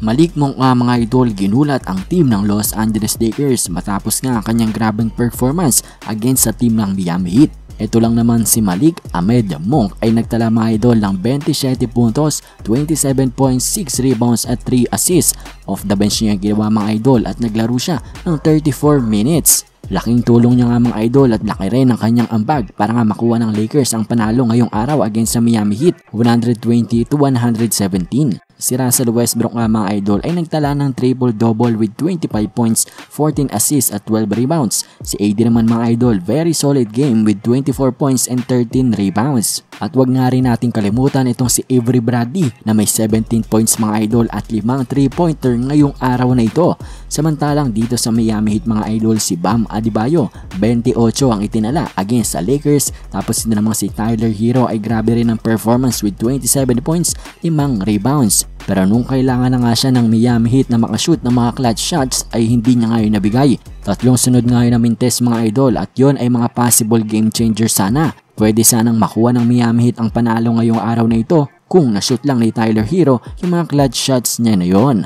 Malikmong nga ah, mga idol ginulat ang team ng Los Angeles Lakers matapos nga ang kanyang grabing performance against sa team ng Miami Heat. Ito lang naman si Malik Ahmed Monk ay nagtala mga idol ng 27 puntos, 27.6 rebounds at 3 assists. Off the bench niya ginawa mga idol at naglaro siya ng 34 minutes. Laking tulong niya nga mga idol at laki rin ang kanyang ambag para nga makuha ng Lakers ang panalo ngayong araw against sa Miami Heat 120 to 117. Si Russell Westbrook nga mga idol ay nagtala ng triple-double with 25 points, 14 assists at 12 rebounds. Si AD naman mga idol, very solid game with 24 points and 13 rebounds. At wag nga rin natin kalimutan itong si Avery Bradley na may 17 points mga idol at 5 three pointer ngayong araw na ito. Samantalang dito sa Miami Heat mga idol si Bam Adebayo, 28 ang itinala against sa Lakers. Tapos din namang si Tyler Hero ay grabe rin ang performance with 27 points, 5 rebounds. Pero nung kailangan na nga siya ng Miami Heat na makashoot ng mga clutch shots ay hindi niya ngayon nabigay. Tatlong sunod ngayon na mintes mga idol at yon ay mga possible game changer sana. Pwede sanang makuha ng Miami Heat ang panalo ngayong araw na ito kung nashoot lang ni Tyler Hero yung mga clutch shots niya na yon.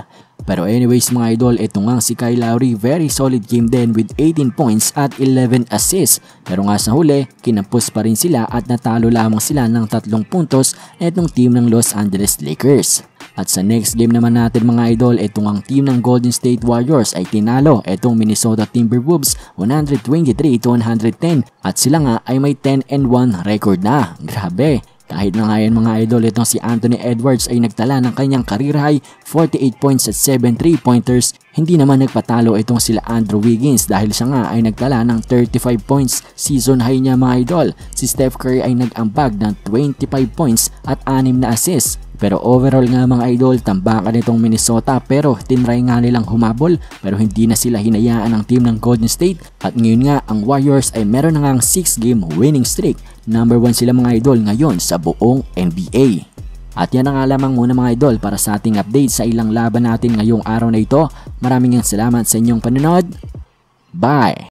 Pero anyways mga idol, ito nga si Kyle Lowry, very solid game din with 18 points at 11 assists. Pero nga sa huli, kinampos pa rin sila at natalo lamang sila ng tatlong puntos na itong team ng Los Angeles Lakers. At sa next game naman natin mga idol, itong ang team ng Golden State Warriors ay tinalo itong Minnesota Timberwolves 123 to 110 at sila nga ay may 10 and 1 record na. Grabe, kahit na nga mga idol, itong si Anthony Edwards ay nagtala ng kanyang career high 48 points at 7 3-pointers. Hindi naman nagpatalo itong sila Andrew Wiggins dahil siya nga ay nagtala ng 35 points season high niya mga idol. Si Steph Curry ay nag-ambag ng 25 points at 6 na assists. Pero overall nga mga idol, tambakan nitong Minnesota pero tinry nga nilang humabol pero hindi na sila hinayaan ng team ng Golden State at ngayon nga ang Warriors ay meron na ngang 6 game winning streak. Number 1 sila mga idol ngayon sa buong NBA. At yan na nga lamang muna mga idol para sa ating update sa ilang laban natin ngayong araw na ito. Maraming salamat sa inyong panonood. Bye!